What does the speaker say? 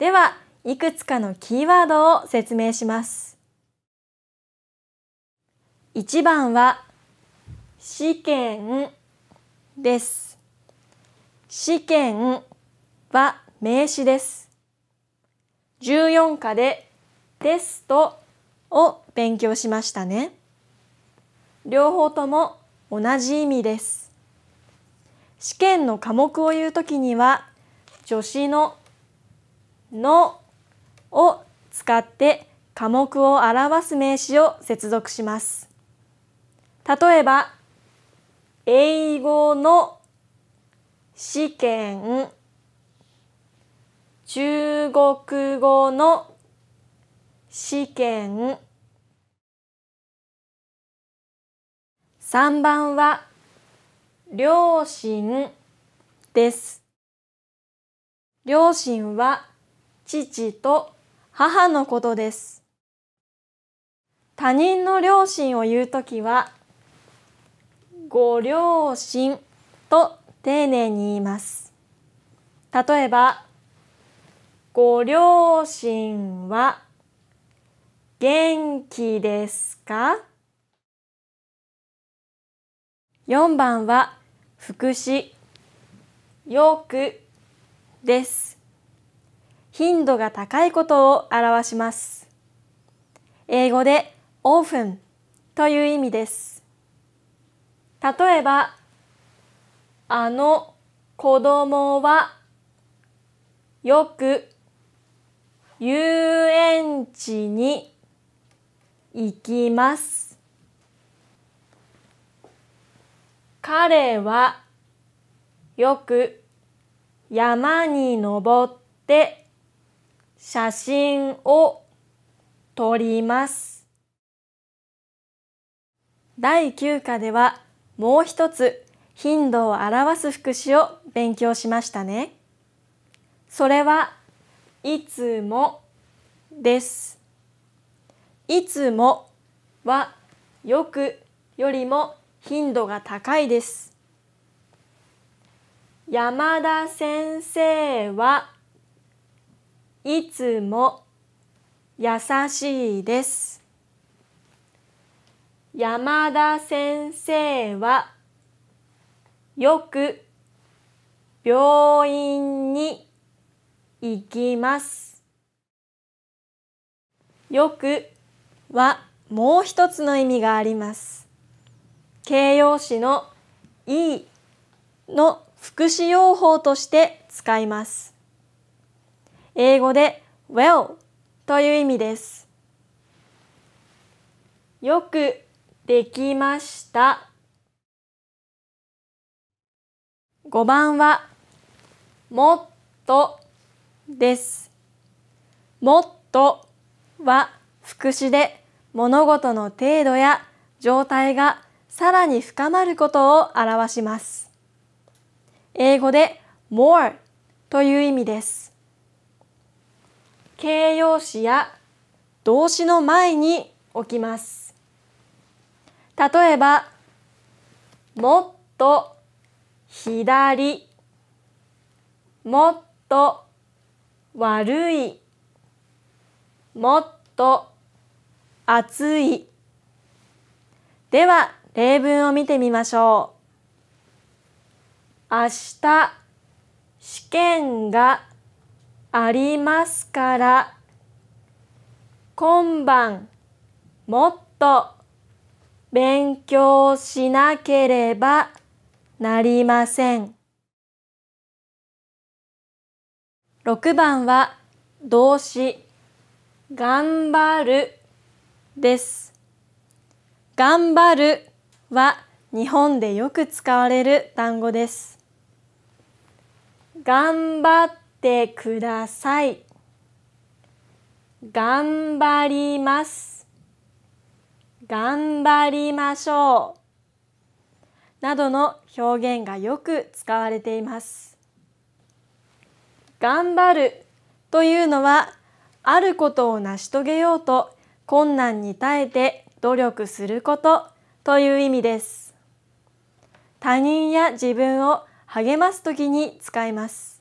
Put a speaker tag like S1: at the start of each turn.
S1: ではいくつかのキーワードを説明します1番は試験です試験は名詞です14課でテストを勉強しましたね両方とも同じ意味です試験の科目を言うときには助詞のの、を使って科目を表す名詞を接続します。例えば、英語の試験、中国語の試験。3番は、両親です。両親は、父と母のことです。他人の両親を言うときは、ご両親と丁寧に言います。例えば、ご両親は元気ですか ?4 番は副詞、よくです。頻度が高いことを表します。英語で often という意味です。例えば、あの子供はよく遊園地に行きます。彼はよく山に登って写真を撮ります。第9課ではもう一つ頻度を表す副詞を勉強しましたね。それはいつもです。いつもはよくよりも頻度が高いです。山田先生はいつも優しいです。山田先生はよく病院に行きます。よくはもう一つの意味があります。形容詞のいいの副詞用法として使います。英語で well という意味です。よくできました。5番はもっとです。もっとは副詞で物事の程度や状態がさらに深まることを表します。英語で more という意味です。形容詞や動詞の前に置きます。例えば、もっと左、もっと悪い、もっと熱い。では、例文を見てみましょう。明日、試験がありますから今晩もっと勉強しなければなりません6番は動詞「頑張る」です「頑張る」は日本でよく使われる単語です。頑張っってください。頑張ります。頑張りましょう。などの表現がよく使われています。頑張るというのはあることを成し遂げようと困難に耐えて努力することという意味です。他人や自分を励ますときに使います。